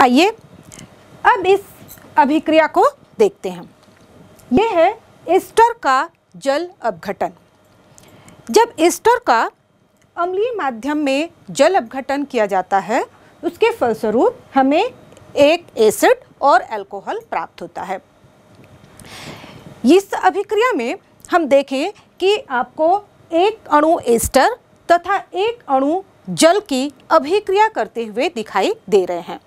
आइए अब इस अभिक्रिया को देखते हैं यह है एस्टर का जल अपघटन जब एस्टर का अम्लीय माध्यम में जल अपघटन किया जाता है उसके फलस्वरूप हमें एक एसिड और अल्कोहल प्राप्त होता है इस अभिक्रिया में हम देखें कि आपको एक अणु एस्टर तथा एक अणु जल की अभिक्रिया करते हुए दिखाई दे रहे हैं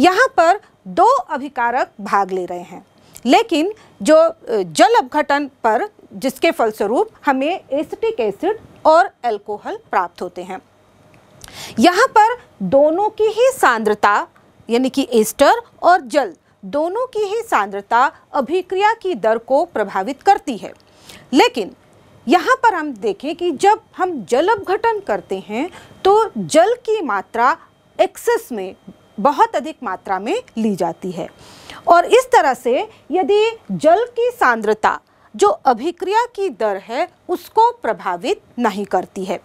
यहाँ पर दो अभिकारक भाग ले रहे हैं लेकिन जो जल अपघटन पर जिसके फलस्वरूप हमें एसिटिक एसिड और एल्कोहल प्राप्त होते हैं यहाँ पर दोनों की ही सांद्रता यानी कि एस्टर और जल दोनों की ही सांद्रता अभिक्रिया की दर को प्रभावित करती है लेकिन यहाँ पर हम देखें कि जब हम जल अपघटन करते हैं तो जल की मात्रा एक्सेस में बहुत अधिक मात्रा में ली जाती है और इस तरह से यदि जल की सांद्रता जो अभिक्रिया की दर है उसको प्रभावित नहीं करती है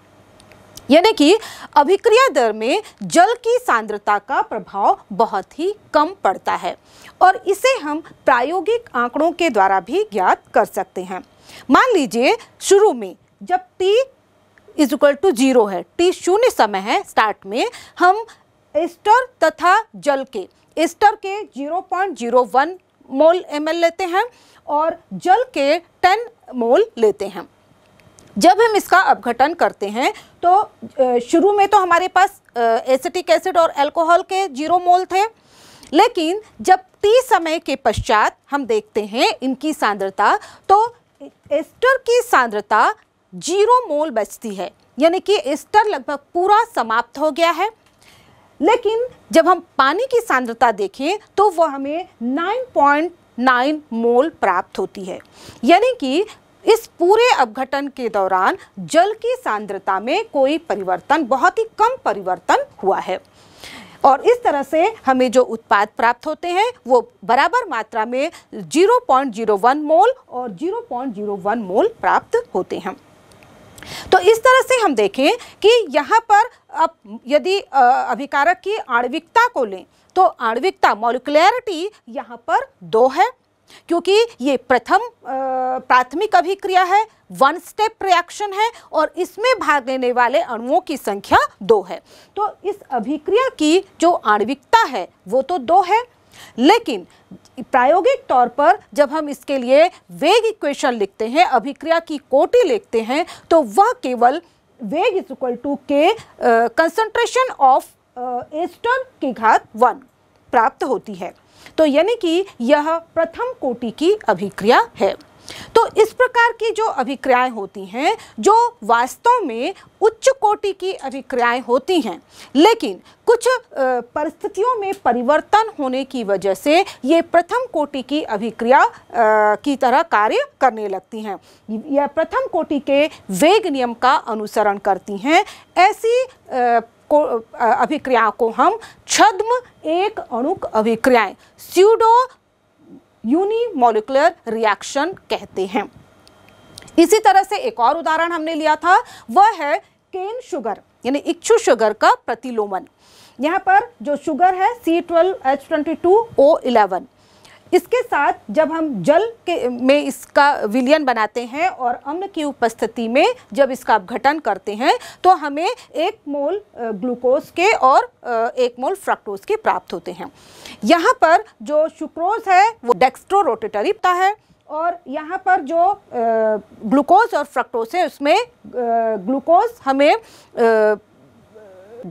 यानी कि अभिक्रिया दर में जल की सांद्रता का प्रभाव बहुत ही कम पड़ता है और इसे हम प्रायोगिक आंकड़ों के द्वारा भी ज्ञात कर सकते हैं मान लीजिए शुरू में जब T is equal to zero है टी शून्य समय है स्टार्ट में हम एस्टर तथा जल के एस्टर के 0.01 मोल एल लेते हैं और जल के 10 मोल लेते हैं जब हम इसका अपघटन करते हैं तो शुरू में तो हमारे पास एसिटिक एसिड और अल्कोहल के जीरो मोल थे लेकिन जब ती समय के पश्चात हम देखते हैं इनकी सांद्रता तो एस्टर की सांद्रता जीरो मोल बचती है यानी कि एस्टर लगभग पूरा समाप्त हो गया है लेकिन जब हम पानी की सांद्रता देखें तो वह हमें 9.9 मोल प्राप्त होती है यानी कि इस पूरे अपघटन के दौरान जल की सांद्रता में कोई परिवर्तन बहुत ही कम परिवर्तन हुआ है और इस तरह से हमें जो उत्पाद प्राप्त होते हैं वो बराबर मात्रा में 0.01 मोल और 0.01 मोल प्राप्त होते हैं तो इस तरह से हम देखें कि यहाँ पर अब यदि अभिकारक की आणविकता को लें तो आणविकता मोलिकुलरिटी यहाँ पर दो है क्योंकि ये प्रथम प्राथमिक अभिक्रिया है वन स्टेप रिएक्शन है और इसमें भाग लेने वाले अणुओं की संख्या दो है तो इस अभिक्रिया की जो आणविकता है वो तो दो है लेकिन प्रायोगिक तौर पर जब हम इसके लिए वेग इक्वेशन लिखते हैं अभिक्रिया की कोटि लिखते हैं तो वह केवल वेग is equal to K concentration of ester के घात वन प्राप्त होती है तो यानी कि यह प्रथम कोटि की अभिक्रिया है तो इस प्रकार की जो अभिक्रियाएं होती हैं जो वास्तव में उच्च कोटि की अभिक्रियाएं होती हैं लेकिन कुछ परिस्थितियों में परिवर्तन होने की वजह से ये प्रथम कोटि की अभिक्रिया की तरह कार्य करने लगती हैं यह प्रथम कोटि के वेग नियम का अनुसरण करती हैं ऐसी अभिक्रिया को हम छद्म एक अणुक अभिक्रियाएं स्यूडो यूनिमोलिकुलर रिएक्शन कहते हैं इसी तरह से एक और उदाहरण हमने लिया था वह है केन शुगर यानी इच्छु शुगर का प्रतिलोमन यहाँ पर जो शुगर है C twelve H twenty two O eleven इसके साथ जब हम जल के में इसका विलियन बनाते हैं और अम्ल की उपस्थिति में जब इसका अपघटन करते हैं तो हमें एक मोल ग्लूकोज के और एक मोल फ्रक्टोज के प्राप्त होते हैं यहाँ पर जो शुक्रोज है वो डेक्स्ट्रो रोटेटरी है और यहाँ पर जो ग्लूकोज और फ्रक्टोज है उसमें ग्लूकोज हमें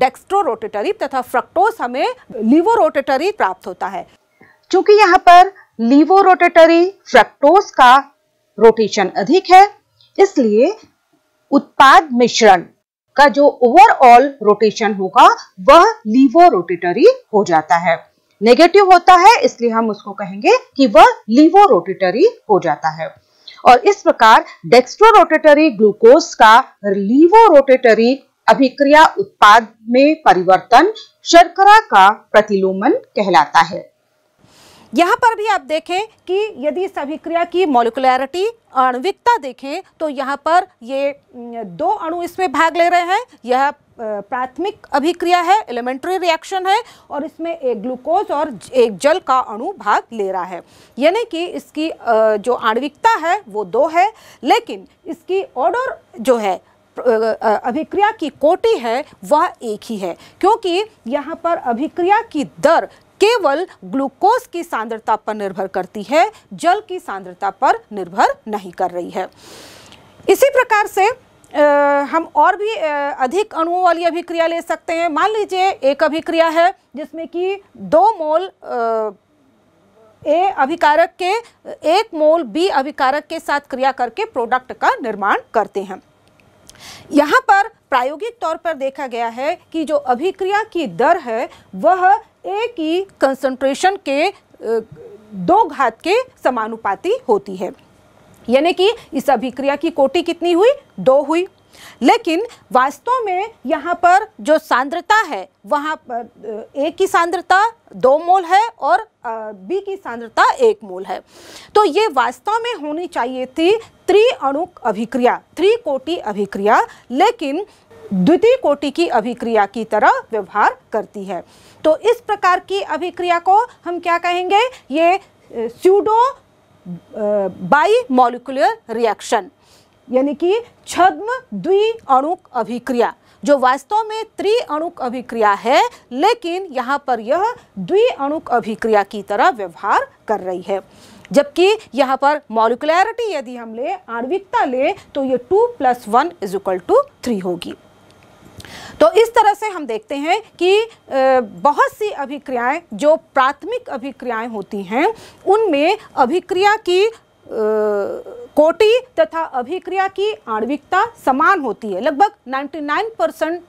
डेक्स्ट्रो रोटेटरी तथा फ्रक्टोज हमें लिवो रोटेटरी प्राप्त होता है चूंकि यहाँ पर लिवो रोटेटरी फ्रक्टोज का रोटेशन अधिक है इसलिए उत्पाद मिश्रण का जो ओवरऑल रोटेशन होगा वह लीवो रोटेटरी हो जाता है नेगेटिव होता है इसलिए हम उसको कहेंगे कि वह रोटेटरी हो जाता है और इस प्रकार डेक्स्ट्रोरोटेटरी ग्लूकोज का रोटेटरी अभिक्रिया उत्पाद में परिवर्तन शर्करा का प्रतिलोमन कहलाता है यहाँ पर भी आप देखें कि यदि इस अभिक्रिया की मोलिकुलरिटी आणविकता देखें तो यहाँ पर ये दो अणु इसमें भाग ले रहे हैं यह प्राथमिक अभिक्रिया है एलिमेंट्री रिएक्शन है और इसमें एक ग्लूकोज और एक जल का अणु भाग ले रहा है यानी कि इसकी जो आणविकता है वो दो है लेकिन इसकी ऑर्डर जो है अभिक्रिया की कोटि है वह एक ही है क्योंकि यहाँ पर अभिक्रिया की दर केवल ग्लूकोज की सांद्रता पर निर्भर करती है जल की सांद्रता पर निर्भर नहीं कर रही है इसी प्रकार से हम और भी अधिक अणुओं वाली अभिक्रिया ले सकते हैं मान लीजिए एक अभिक्रिया है जिसमें कि दो मोल ए अभिकारक के एक मोल बी अभिकारक के साथ क्रिया करके प्रोडक्ट का निर्माण करते हैं यहाँ पर प्रायोगिक तौर पर देखा गया है कि जो अभिक्रिया की दर है वह ए की कंसंट्रेशन के दो घात के समानुपाती होती है यानी कि इस अभिक्रिया की कोटि कितनी हुई दो हुई लेकिन वास्तव में यहाँ पर जो सांद्रता है वहाँ ए की सांद्रता दो मोल है और बी की सांद्रता एक मोल है तो ये वास्तव में होनी चाहिए थी त्रिअणु अभिक्रिया त्रि कोटि अभिक्रिया लेकिन द्वितीय कोटि की अभिक्रिया की तरह व्यवहार करती है तो इस प्रकार की अभिक्रिया को हम क्या कहेंगे ये स्यूडो बाई मॉलिकुलर रिएक्शन यानी कि छद्म द्वि अणुक अभिक्रिया जो वास्तव में त्रिअणुक अभिक्रिया है लेकिन यहाँ पर यह द्विअणुक अभिक्रिया की तरह व्यवहार कर रही है जबकि यहाँ पर मॉलिकुलरिटी यदि हम ले आणविकता ले तो ये two plus one is equal to three होगी तो इस तरह से हम देखते हैं कि बहुत सी अभिक्रियाएं जो प्राथमिक अभिक्रियाएं होती हैं उनमें अभिक्रिया की कोटि तथा अभिक्रिया की आणविकता समान होती है लगभग 99 परसेंट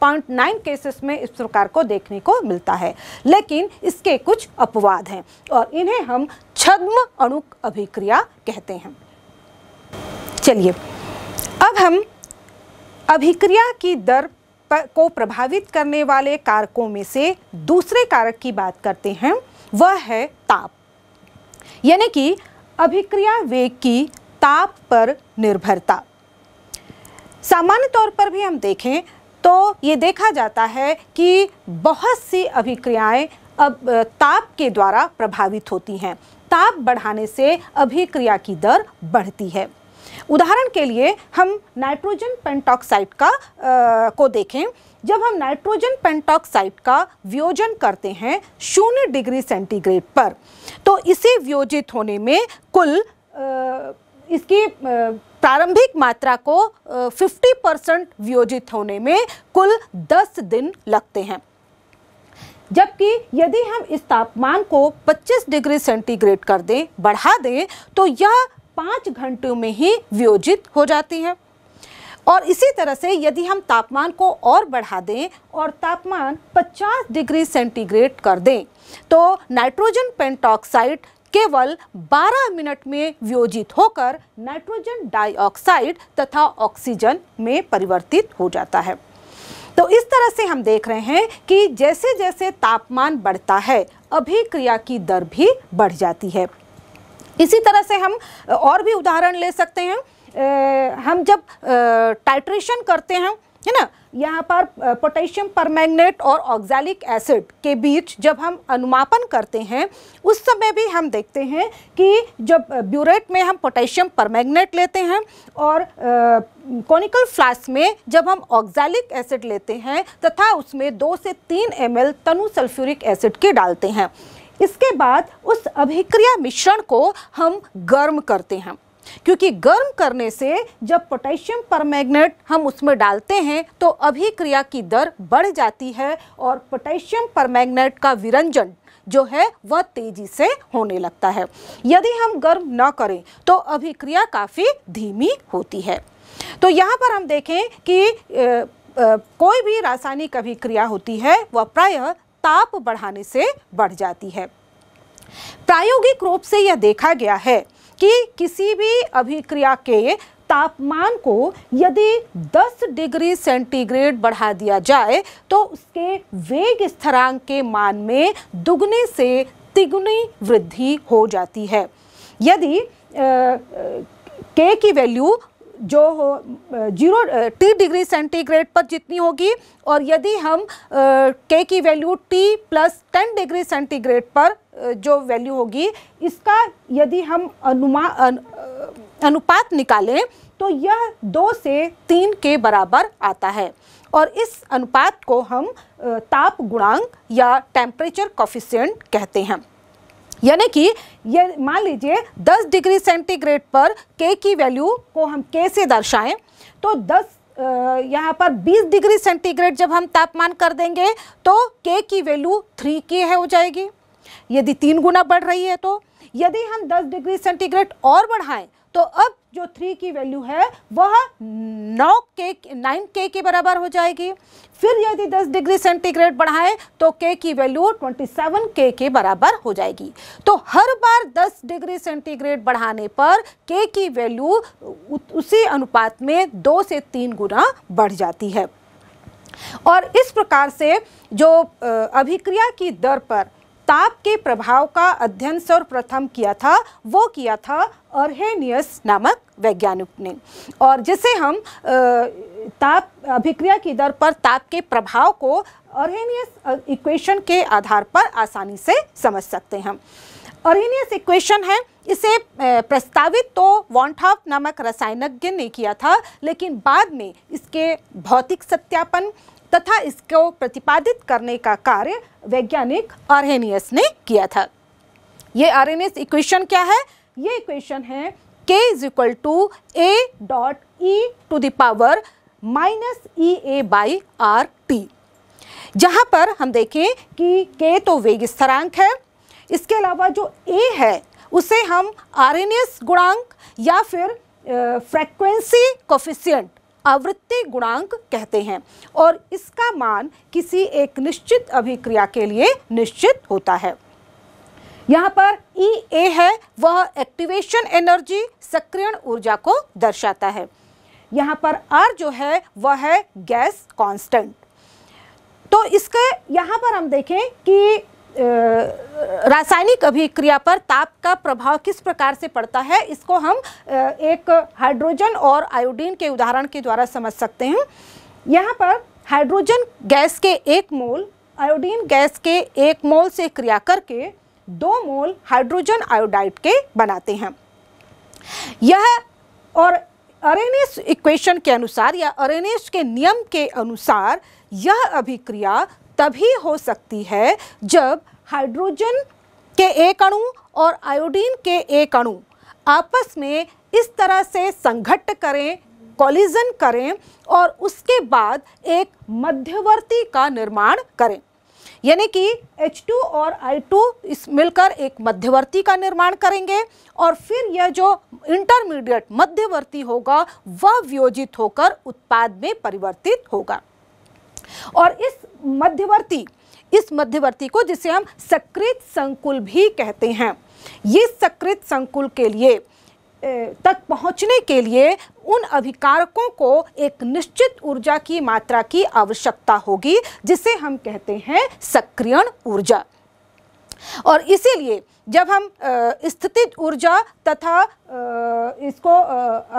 पॉइंट नाइन केसेस में इस प्रकार को देखने को मिलता है लेकिन इसके कुछ अपवाद हैं और इन्हें हम छद्म अणुक अभिक्रिया कहते हैं चलिए अब हम अभिक्रिया की दर को प्रभावित करने वाले कारकों में से दूसरे कारक की बात करते हैं वह है ताप यानी कि अभिक्रिया वेग की ताप पर निर्भरता सामान्य तौर पर भी हम देखें तो ये देखा जाता है कि बहुत सी अभिक्रियाएं अब ताप के द्वारा प्रभावित होती हैं ताप बढ़ाने से अभिक्रिया की दर बढ़ती है उदाहरण के लिए हम नाइट्रोजन पेंटॉक्साइड का आ, को देखें जब हम नाइट्रोजन पेंटॉक्साइड का वियोजन करते हैं शून्य डिग्री सेंटीग्रेड पर तो इसे वियोजित होने में कुल आ, इसकी प्रारंभिक मात्रा को 50 परसेंट वियोजित होने में कुल 10 दिन लगते हैं जबकि यदि हम इस तापमान को 25 डिग्री सेंटीग्रेड कर दें बढ़ा दें तो यह पाँच घंटों में ही वियोजित हो जाती है और इसी तरह से यदि हम तापमान को और बढ़ा दें और तापमान 50 डिग्री सेंटीग्रेड कर दें तो नाइट्रोजन पेंटॉक्साइड केवल 12 मिनट में वियोजित होकर नाइट्रोजन डाइऑक्साइड तथा ऑक्सीजन में परिवर्तित हो जाता है तो इस तरह से हम देख रहे हैं कि जैसे जैसे तापमान बढ़ता है अभिक्रिया की दर भी बढ़ जाती है इसी तरह से हम और भी उदाहरण ले सकते हैं ए, हम जब टाइट्रेशन करते हैं है ना यहाँ पर पोटेशियम परमैंगनेट और ऑक्जैलिक एसिड के बीच जब हम अनुमापन करते हैं उस समय भी हम देखते हैं कि जब ब्यूरेट में हम पोटेशियम परमैंगनेट लेते हैं और कॉनिकल फ्लास्क में जब हम ऑक्जैलिक एसिड लेते हैं तथा उसमें दो से तीन एम एल तनु सल्फ्यूरिक एसिड के डालते हैं इसके बाद उस अभिक्रिया मिश्रण को हम गर्म करते हैं क्योंकि गर्म करने से जब पोटेशियम परमैग्नेट हम उसमें डालते हैं तो अभिक्रिया की दर बढ़ जाती है और पोटेशियम परमैग्नेट का विरंजन जो है वह तेजी से होने लगता है यदि हम गर्म न करें तो अभिक्रिया काफ़ी धीमी होती है तो यहाँ पर हम देखें कि ए, ए, कोई भी रासायनिक अभिक्रिया होती है वह प्रायः ताप बढ़ाने से बढ़ जाती है प्रायोगिक रूप से यह देखा गया है कि किसी भी अभिक्रिया के तापमान को यदि 10 डिग्री सेंटीग्रेड बढ़ा दिया जाए तो उसके वेग स्थरांक के मान में दुगने से तिगुनी वृद्धि हो जाती है यदि के की वैल्यू जो हो जीरो टी डिग्री सेंटीग्रेड पर जितनी होगी और यदि हम के की value T plus ten degree centigrade पर जो वैल्यू होगी इसका यदि हम अनुमा अनुपात निकालें तो यह दो से तीन के बराबर आता है और इस अनुपात को हम ताप गुणांक या टेम्परेचर कॉफिशियंट कहते हैं यानी कि ये मान लीजिए 10 डिग्री सेंटीग्रेड पर के की वैल्यू को हम के से दर्शाएं तो 10 यहाँ पर 20 डिग्री सेंटीग्रेड जब हम तापमान कर देंगे तो के की वैल्यू थ्री के है हो जाएगी यदि तीन गुना बढ़ रही है तो यदि हम 10 डिग्री सेंटीग्रेड और बढ़ाएं तो अब जो थ्री की वैल्यू है वह नौ के नाइन के के बराबर हो जाएगी फिर यदि दस डिग्री सेंटीग्रेड बढ़ाएं तो के की वैल्यू ट्वेंटी सेवन के के बराबर हो जाएगी तो हर बार दस डिग्री सेंटीग्रेड बढ़ाने पर के की वैल्यू उसी अनुपात में दो से तीन गुना बढ़ जाती है और इस प्रकार से जो अभिक्रिया की दर पर ताप के प्रभाव का अध्ययन सर्वप्रथम किया था वो किया था अर्हेनियस नामक वैज्ञानिक ने और जिसे हम ताप अभिक्रिया की दर पर ताप के प्रभाव को अर्हेनियस इक्वेशन के आधार पर आसानी से समझ सकते हैं अरेनियस इक्वेशन है इसे प्रस्तावित तो वॉन्टॉप नामक रसायनज्ञ ने किया था लेकिन बाद में इसके भौतिक सत्यापन तथा इसको प्रतिपादित करने का कार्य वैज्ञानिक आरहेनियस ने किया था ये आरहेनियस इक्वेशन क्या है ये इक्वेशन है k is equal to A dot E to the power minus E A by R T जहाँ पर हम देखें कि k तो वेग स्थिरांक है इसके अलावा जो ए है उसे हम आर गुणांक या फिर फ्रेक्वेंसी कोफिशियंट आवृत्ति गुणांक कहते हैं और इसका मान किसी एक निश्चित अभिक्रिया के लिए निश्चित होता है यहाँ पर ई e, ए है वह एक्टिवेशन एनर्जी सक्रियण ऊर्जा को दर्शाता है यहाँ पर आर जो है वह है गैस कांस्टेंट तो इसके यहाँ पर हम देखें कि रासायनिक अभिक्रिया पर ताप का प्रभाव किस प्रकार से पड़ता है इसको हम एक हाइड्रोजन और आयोडीन के उदाहरण के द्वारा समझ सकते हैं यहाँ पर हाइड्रोजन गैस के एक मोल आयोडीन गैस के एक मोल से क्रिया करके दो मोल हाइड्रोजन आयोडाइड के बनाते हैं यह और अरेनेस इक्वेशन के अनुसार या अरेनेस के नियम के अनुसार यह अभिक्रिया तभी हो सकती है जब हाइड्रोजन के एक अणु और आयोडीन के एक अणु आपस में इस तरह से संघट्ट करें कॉलिजन करें और उसके बाद एक मध्यवर्ती का निर्माण करें यानी कि H2 और I2 इस मिलकर एक मध्यवर्ती का निर्माण करेंगे और फिर यह जो इंटरमीडिएट मध्यवर्ती होगा वह वियोजित होकर उत्पाद में परिवर्तित होगा और इस मध्यवर्ती इस मध्यवर्ती को जिसे हम सकृत संकुल भी कहते हैं ये सकृत संकुल के लिए तक पहुंचने के लिए उन अभिकारकों को एक निश्चित ऊर्जा की मात्रा की आवश्यकता होगी जिसे हम कहते हैं सक्रियण ऊर्जा और इसीलिए जब हम स्थितिज ऊर्जा तथा इसको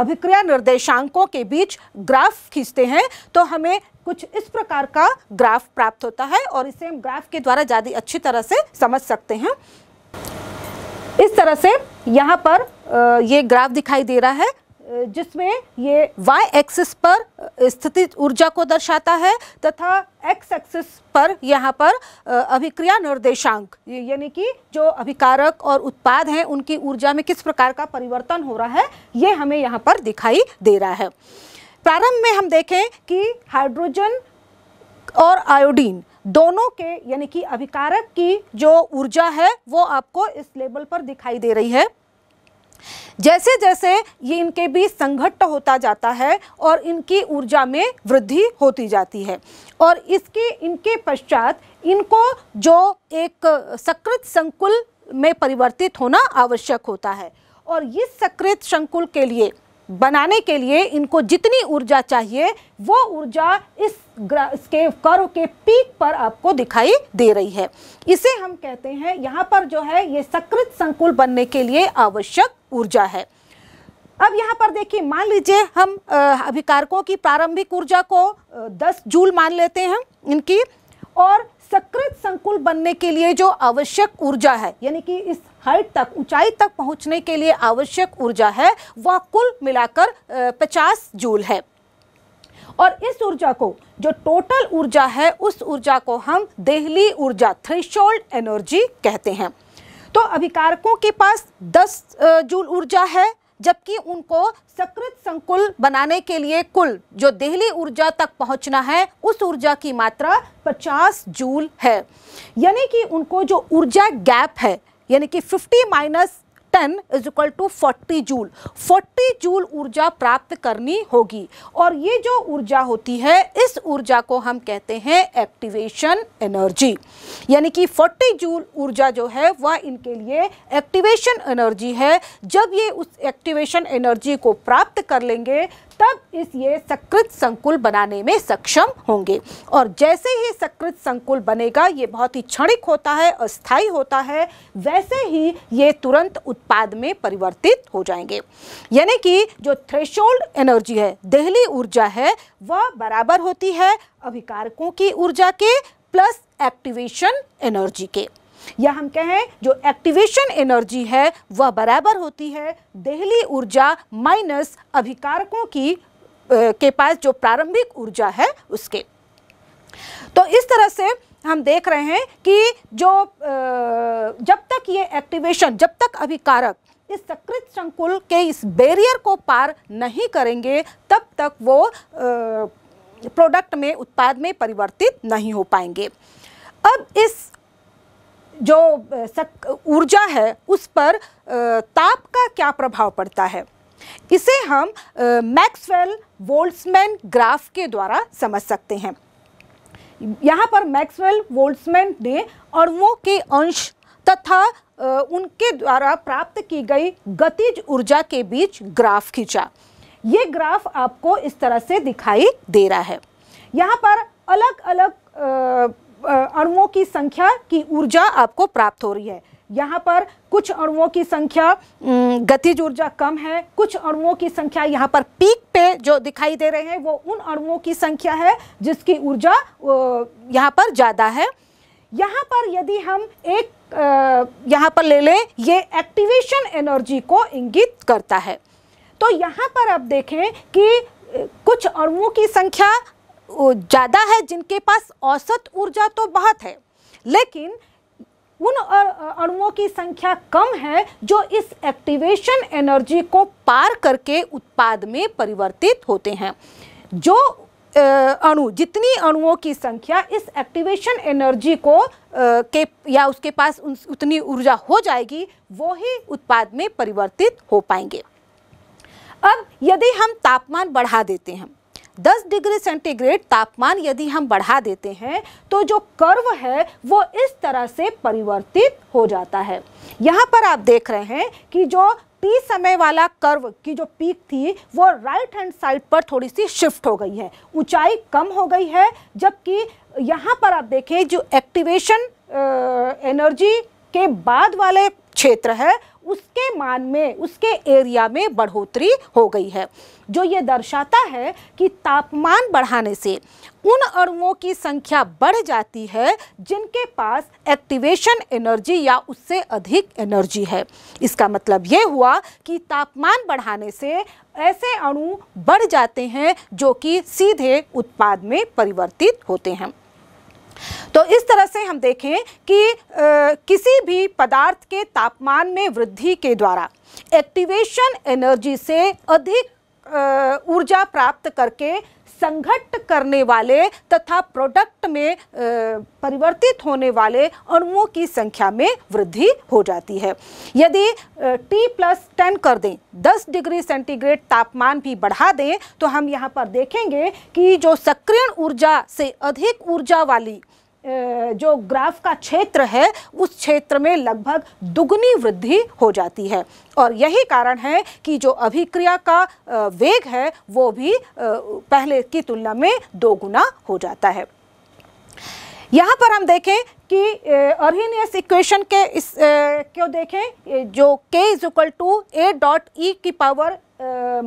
अभिक्रिया निर्देशांकों के बीच ग्राफ खींचते हैं तो हमें कुछ इस प्रकार का ग्राफ प्राप्त होता है और इसे हम ग्राफ के द्वारा ज़्यादा अच्छी तरह से समझ सकते हैं इस तरह से यहाँ पर ये ग्राफ दिखाई दे रहा है जिसमें ये y एक्सिस पर स्थित ऊर्जा को दर्शाता है तथा x एक्सिस पर यहाँ पर अभिक्रिया निर्देशांक यानी कि जो अभिकारक और उत्पाद हैं उनकी ऊर्जा में किस प्रकार का परिवर्तन हो रहा है ये हमें यहाँ पर दिखाई दे रहा है प्रारंभ में हम देखें कि हाइड्रोजन और आयोडीन दोनों के यानी कि अभिकारक की जो ऊर्जा है वो आपको इस लेबल पर दिखाई दे रही है जैसे जैसे ये इनके बीच संघट्ट होता जाता है और इनकी ऊर्जा में वृद्धि होती जाती है और इसके इनके पश्चात इनको जो एक सकृत संकुल में परिवर्तित होना आवश्यक होता है और इस सकृत संकुल के लिए बनाने के लिए इनको जितनी ऊर्जा चाहिए वो ऊर्जा इस इसके कर्व के पीक पर आपको दिखाई दे रही है इसे हम कहते हैं यहाँ पर जो है ये सकृत संकुल बनने के लिए आवश्यक ऊर्जा है अब यहाँ पर देखिए मान लीजिए हम अभिकारकों की प्रारंभिक ऊर्जा को 10 जूल मान लेते हैं इनकी और सकृत संकुल बनने के लिए जो आवश्यक ऊर्जा है यानी कि इस हाइट तक ऊंचाई तक पहुंचने के लिए आवश्यक ऊर्जा है वह कुल मिलाकर 50 जूल है और इस ऊर्जा को जो टोटल ऊर्जा है उस ऊर्जा को हम देहली ऊर्जा थ्रेशोल्ड एनर्जी कहते हैं तो अभिकारकों के पास 10 जूल ऊर्जा है जबकि उनको सकृत संकुल बनाने के लिए कुल जो दिल्ली ऊर्जा तक पहुंचना है उस ऊर्जा की मात्रा 50 जूल है यानी कि उनको जो ऊर्जा गैप है यानी कि 50 minus ten is equal to forty joule forty joule ऊर्जा प्राप्त करनी होगी और ये जो ऊर्जा होती है इस ऊर्जा को हम कहते हैं एक्टिवेशन एनर्जी यानी कि फोर्टी जूल ऊर्जा जो है वह इनके लिए एक्टिवेशन एनर्जी है जब ये उस एक्टिवेशन एनर्जी को प्राप्त कर लेंगे तब इस ये सकृत संकुल बनाने में सक्षम होंगे और जैसे ही सकृत संकुल बनेगा ये बहुत ही क्षणिक होता है अस्थायी होता है वैसे ही ये तुरंत उत्पाद में परिवर्तित हो जाएंगे यानी कि जो थ्रेशोल्ड एनर्जी है दहली ऊर्जा है वह बराबर होती है अभिकारकों की ऊर्जा के प्लस एक्टिवेशन एनर्जी के या हम कहें जो एक्टिवेशन एनर्जी है वह बराबर होती है दहली ऊर्जा माइनस अभिकारकों की के पास जो प्रारंभिक ऊर्जा है उसके तो इस तरह से हम देख रहे हैं कि जो जब तक ये एक्टिवेशन जब तक अभिकारक इस सकृत संकुल के इस बैरियर को पार नहीं करेंगे तब तक वो प्रोडक्ट में उत्पाद में परिवर्तित नहीं हो पाएंगे अब इस जो ऊर्जा है उस पर ताप का क्या प्रभाव पड़ता है इसे हम मैक्सवेल वोल्ट्समैन ग्राफ के द्वारा समझ सकते हैं यहाँ पर मैक्सवेल वोल्ट्समैन ने अणुओं के अंश तथा उनके द्वारा प्राप्त की गई गतिज ऊर्जा के बीच ग्राफ खींचा ये ग्राफ आपको इस तरह से दिखाई दे रहा है यहाँ पर अलग अलग अणुओं की संख्या की ऊर्जा आपको प्राप्त हो रही है यहाँ पर कुछ अणुओं की संख्या गतिज ऊर्जा कम है कुछ अणुओं की संख्या यहाँ पर पीक पे जो दिखाई दे रहे हैं वो उन अणुओं की संख्या है जिसकी ऊर्जा यहाँ पर ज़्यादा है यहाँ पर यदि हम एक यहाँ पर ले लें ये एक्टिवेशन एनर्जी को इंगित करता है तो यहाँ पर आप देखें कि कुछ अणुओं की संख्या ज़्यादा है जिनके पास औसत ऊर्जा तो बहुत है लेकिन उन अणुओं की संख्या कम है जो इस एक्टिवेशन एनर्जी को पार करके उत्पाद में परिवर्तित होते हैं जो अणु जितनी अणुओं की संख्या इस एक्टिवेशन एनर्जी को के या उसके पास उतनी ऊर्जा हो जाएगी वो ही उत्पाद में परिवर्तित हो पाएंगे अब यदि हम तापमान बढ़ा देते हैं दस डिग्री सेंटीग्रेड तापमान यदि हम बढ़ा देते हैं तो जो कर्व है वो इस तरह से परिवर्तित हो जाता है यहाँ पर आप देख रहे हैं कि जो टी समय वाला कर्व की जो पीक थी वो राइट हैंड साइड पर थोड़ी सी शिफ्ट हो गई है ऊंचाई कम हो गई है जबकि यहाँ पर आप देखें जो एक्टिवेशन एनर्जी के बाद वाले क्षेत्र है उसके मान में उसके एरिया में बढ़ोतरी हो गई है जो ये दर्शाता है कि तापमान बढ़ाने से उन अणुओं की संख्या बढ़ जाती है जिनके पास एक्टिवेशन एनर्जी या उससे अधिक एनर्जी है इसका मतलब ये हुआ कि तापमान बढ़ाने से ऐसे अणु बढ़ जाते हैं जो कि सीधे उत्पाद में परिवर्तित होते हैं तो इस तरह से हम देखें कि आ, किसी भी पदार्थ के तापमान में वृद्धि के द्वारा एक्टिवेशन एनर्जी से अधिक ऊर्जा प्राप्त करके संघट करने वाले तथा प्रोडक्ट में परिवर्तित होने वाले अणुओं की संख्या में वृद्धि हो जाती है यदि T प्लस टेन कर दें 10 डिग्री सेंटीग्रेड तापमान भी बढ़ा दें तो हम यहाँ पर देखेंगे कि जो सक्रिय ऊर्जा से अधिक ऊर्जा वाली जो ग्राफ का क्षेत्र है उस क्षेत्र में लगभग दुगनी वृद्धि हो जाती है और यही कारण है कि जो अभिक्रिया का वेग है वो भी पहले की तुलना में दोगुना हो जाता है यहाँ पर हम देखें कि अर्नियस इक्वेशन के इस क्यों देखें जो k is equal to A dot E की power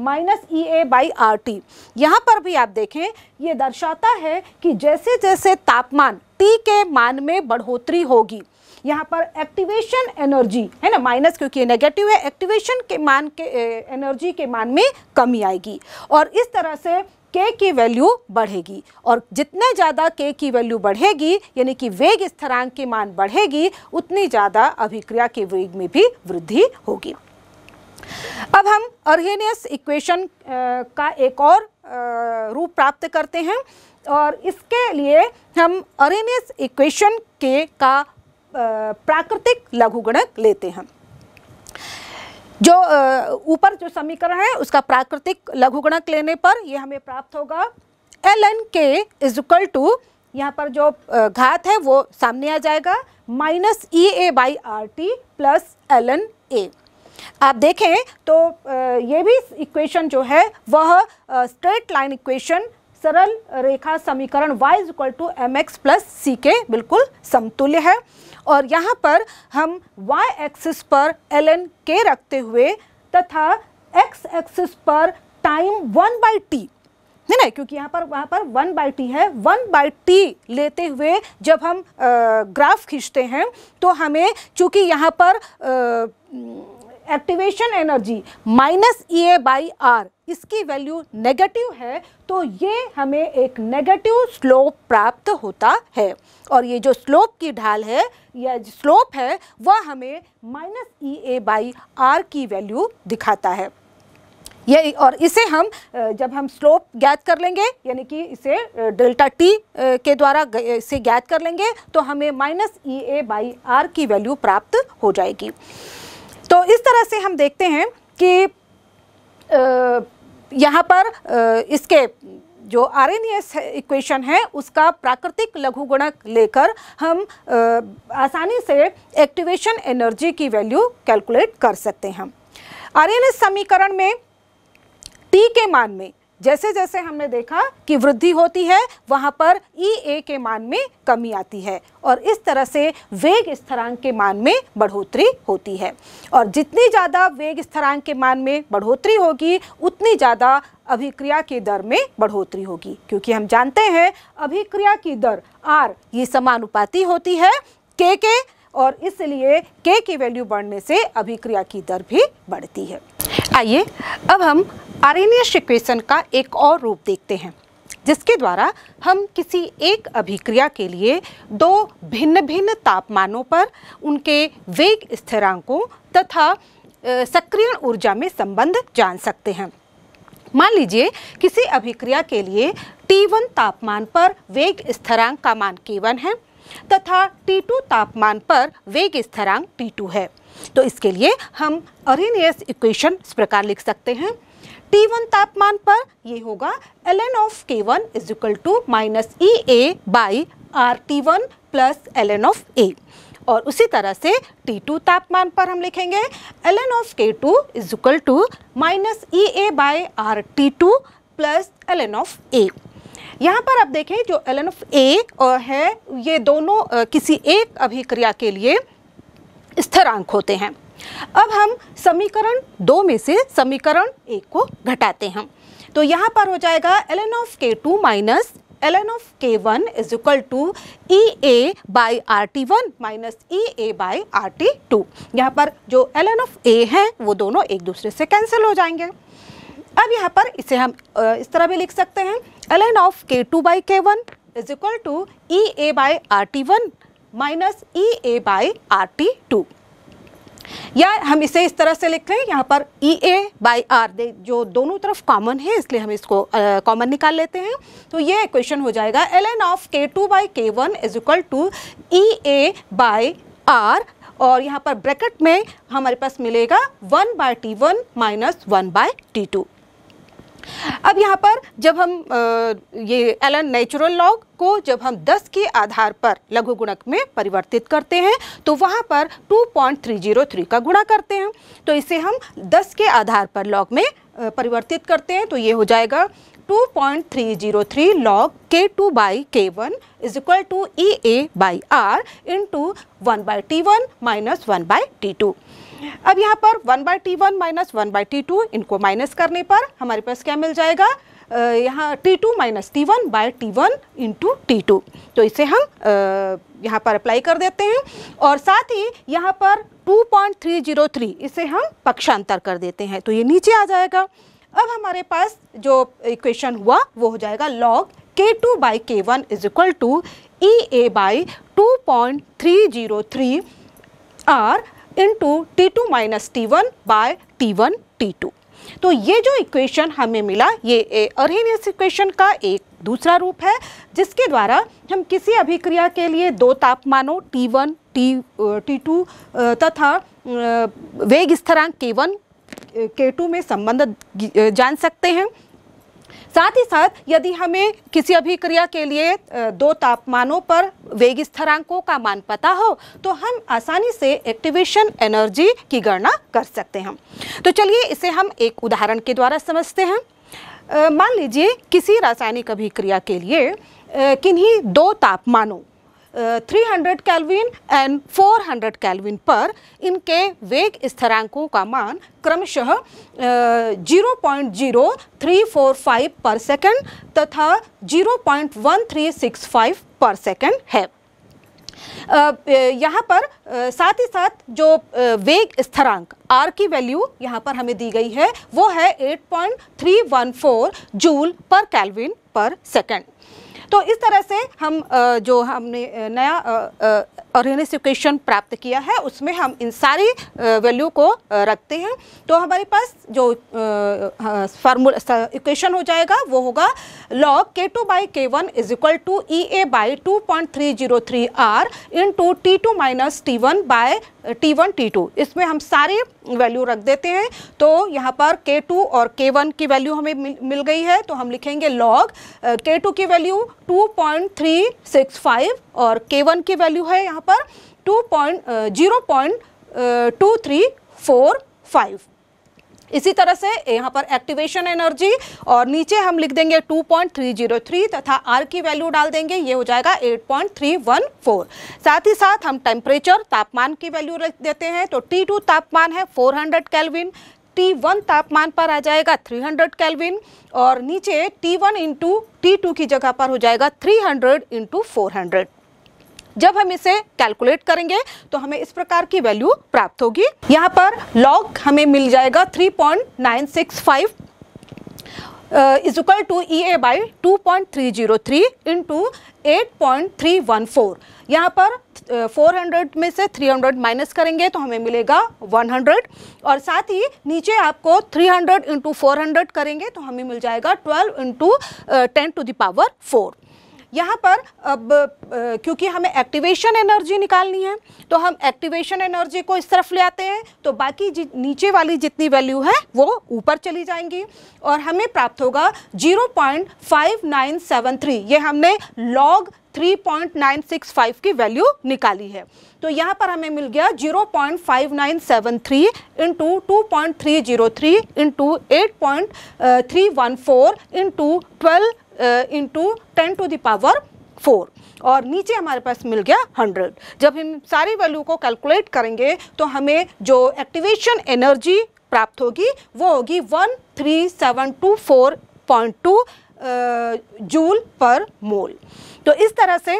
minus E A by R T यहाँ पर भी आप देखें ये दर्शाता है कि जैसे जैसे तापमान टी के मान में बढ़ोतरी होगी यहाँ पर एक्टिवेशन एनर्जी है ना माइनस क्योंकि नेगेटिव है एक्टिवेशन के मान के एनर्जी के मान में कमी आएगी और इस तरह से के की वैल्यू बढ़ेगी और जितने ज़्यादा के की वैल्यू बढ़ेगी यानी कि वेग स्थरांक के मान बढ़ेगी उतनी ज़्यादा अभिक्रिया के वेग में भी वृद्धि होगी अब हम अर्हेनियस इक्वेशन का एक और रूप प्राप्त करते हैं और इसके लिए हम अरेनियस इक्वेशन के का प्राकृतिक लघुगणक लेते हैं जो ऊपर जो समीकरण है उसका प्राकृतिक लघुगणक लेने पर यह हमें प्राप्त होगा L N K is equal to यहाँ पर जो घात है वो सामने आ जाएगा minus E A by R T plus L N A आप देखें तो ये भी इक्वेशन जो है वह स्ट्रेट लाइन इक्वेशन सरल रेखा समीकरण y is equal to M X plus C के बिल्कुल समतुल्य है और यहाँ पर हम y एक्सिस पर एल एन के रखते हुए तथा x एक्सिस पर टाइम वन बाई टी है ना क्योंकि यहाँ पर वहाँ पर वन बाई टी है वन बाई टी लेते हुए जब हम आ, ग्राफ खींचते हैं तो हमें चूँकि यहाँ पर आ, activation energy minus E A by R इसकी वैल्यू नेगेटिव है तो ये हमें एक नेगेटिव स्लोप प्राप्त होता है और ये जो स्लोप की ढाल है या स्लोप है वह हमें minus E A by R की वैल्यू दिखाता है ये और इसे हम जब हम स्लोप ज्ञात कर लेंगे यानी कि इसे डेल्टा टी के द्वारा इसे ज्ञात कर लेंगे तो हमें minus E A by R की वैल्यू प्राप्त हो जाएगी तो इस तरह से हम देखते हैं कि यहाँ पर इसके जो आर एन एस इक्वेशन है उसका प्राकृतिक लघुगुणक लेकर हम आसानी से एक्टिवेशन एनर्जी की वैल्यू कैलकुलेट कर सकते हैं आर एन एस समीकरण में टी के मान में जैसे जैसे हमने देखा कि वृद्धि होती है वहाँ पर ई e ए के मान में कमी आती है और इस तरह से वेग स्थरांक के मान में बढ़ोतरी होती है और जितनी ज़्यादा वेग स्थरांक के मान में बढ़ोतरी होगी उतनी ज़्यादा अभिक्रिया के दर में बढ़ोतरी होगी क्योंकि हम जानते हैं अभिक्रिया की दर आर ये समानुपाती होती है के के और इसलिए के की वैल्यू बढ़ने से अभिक्रिया की दर भी बढ़ती है आइए अब हम आरएनएस इक्वेशन का एक और रूप देखते हैं जिसके द्वारा हम किसी एक अभिक्रिया के लिए दो भिन्न भिन्न तापमानों पर उनके वेग स्थिरांकों तथा सक्रिय ऊर्जा में संबंध जान सकते हैं मान लीजिए किसी अभिक्रिया के लिए T1 तापमान पर वेग स्थिरांक का मान K1 है तथा T2 तापमान पर वेग स्थिरांक T2 है तो इसके लिए हम अरेनियस इक्वेशन इस प्रकार लिख सकते हैं टी वन तापमान पर ये होगा N of K one is equal to minus E A by R T one plus L of A और उसी तरह से टी टू तापमान पर हम लिखेंगे N of K two is equal to minus E A by R T two plus L of A यहाँ पर आप देखें जो एल एन ऑफ ए है ये दोनों किसी एक अभिक्रिया के लिए स्थिरांक होते हैं अब हम समीकरण दो में से समीकरण एक को घटाते हैं तो यहाँ पर हो जाएगा L N of K two minus L N of K one is equal to E A by R T one minus E A by R T two यहाँ पर जो एल एन ऑफ ए हैं वो दोनों एक दूसरे से कैंसिल हो जाएंगे अब यहाँ पर इसे हम इस तरह भी लिख सकते हैं L N of K two by K one is equal to E A by R T one minus E A by R T two या हम इसे इस तरह से लिख लें यहाँ पर ई ए बाई आर जो दोनों तरफ कॉमन है इसलिए हम इसको कॉमन निकाल लेते हैं तो ये क्वेश्चन हो जाएगा L N of K two by K one is equal to E A by R और यहाँ पर ब्रैकेट में हमारे पास मिलेगा one by T one minus one by T two अब यहाँ पर जब हम ये एलन नेचुरल लॉग को जब हम 10 के आधार पर लघु गुणक में परिवर्तित करते हैं तो वहाँ पर 2.303 का गुणा करते हैं तो इसे हम 10 के आधार पर लॉग में परिवर्तित करते हैं तो ये हो जाएगा 2.303 is equal to E A by R into one by T one minus one by T two अब यहाँ पर one by T one minus one by T two इनको माइनस करने पर हमारे पास क्या मिल जाएगा यहाँ T two minus T one by T one into T two तो इसे हम यहाँ पर अप्लाई कर देते हैं और साथ ही यहाँ पर 2.303 इसे हम पक्षांतर कर देते हैं तो ये नीचे आ जाएगा अब हमारे पास जो इक्वेशन हुआ वो हो जाएगा log K two by K one is equal to E A by two point three zero three R into T two minus T one by T one T two तो ये जो इक्वेशन हमें मिला ये अरहेनियस इक्वेशन का एक दूसरा रूप है जिसके द्वारा हम किसी अभिक्रिया के लिए दो तापमानों T one T T two तथा वेग स्थरांक के वन के टू में संबंध जान सकते हैं साथ ही साथ यदि हमें किसी अभिक्रिया के लिए दो तापमानों पर वेग स्थरांकों का मान पता हो तो हम आसानी से एक्टिवेशन एनर्जी की गणना कर सकते हैं तो चलिए इसे हम एक उदाहरण के द्वारा समझते हैं मान लीजिए किसी रासायनिक अभिक्रिया के लिए किन्हीं दो तापमानों uh, 300 केल्विन एंड 400 केल्विन पर इनके वेग स्थिरांकों का मान क्रमशः zero point zero three four five पर सेकेंड तथा zero point one three six five पर सेकेंड है यहाँ पर साथ ही साथ जो वेग स्थिरांक आर की वैल्यू यहाँ पर हमें दी गई है वो है 8.314 जूल पर कैलविन पर सेकेंड तो इस तरह से हम जो हमने नया ऑर्गेनिक इक्वेशन प्राप्त किया है उसमें हम इन सारी वैल्यू को रखते हैं तो हमारे पास जो फार्मूला इक्वेशन हो जाएगा वो होगा log K two by K one is equal to E A by two point three zero three R into T two minus T one by T one T two इसमें हम सारी value रख देते हैं तो यहाँ पर के टू और के वन की वैल्यू हमें मिल गई है तो हम लिखेंगे लॉग के टू की value two point three six five और K1 की वैल्यू है यहाँ पर two point zero point two three four five इसी तरह से यहाँ पर एक्टिवेशन एनर्जी और नीचे हम लिख देंगे 2.303 तथा R की वैल्यू डाल देंगे ये हो जाएगा 8.314 साथ ही साथ हम टेम्परेचर तापमान की वैल्यू रख देते हैं तो T2 तापमान है 400 कैलविन टी तापमान पर आ जाएगा 300 कैलविन और नीचे T1 इंटू टी की जगह पर हो जाएगा 300 इंटू फोर जब हम इसे कैलकुलेट करेंगे तो हमें इस प्रकार की वैल्यू प्राप्त होगी यहाँ पर लॉग हमें मिल जाएगा 3.965 is equal to E A by two point three zero three into eight point three one four यहाँ पर फोर हंड्रेड में से थ्री हंड्रेड माइनस करेंगे तो हमें मिलेगा वन हंड्रेड और साथ ही नीचे आपको three hundred into four hundred करेंगे तो हमें मिल जाएगा twelve into ten to the power four यहाँ पर अब क्योंकि हमें एक्टिवेशन एनर्जी निकालनी है तो हम एक्टिवेशन एनर्जी को इस तरफ ले आते हैं तो बाकी नीचे वाली जितनी वैल्यू है वो ऊपर चली जाएंगी और हमें प्राप्त होगा 0.5973 ये हमने लॉग 3.965 की वैल्यू निकाली है तो यहाँ पर हमें मिल गया 0.5973 into two point three zero three into eight point three one four into twelve into ten to the power four और नीचे हमारे पास मिल गया हंड्रेड जब हम सारी वैल्यू को कैलकुलेट करेंगे तो हमें जो एक्टिवेशन एनर्जी प्राप्त होगी वो होगी one three seven two four point two joule पर मोल तो इस तरह से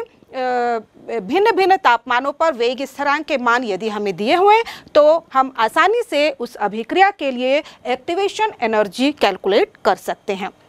भिन्न भिन्न तापमानों पर वेग स्थरांक के मान यदि हमें दिए हुए तो हम आसानी से उस अभिक्रिया के लिए एक्टिवेशन एनर्जी कैलकुलेट कर सकते हैं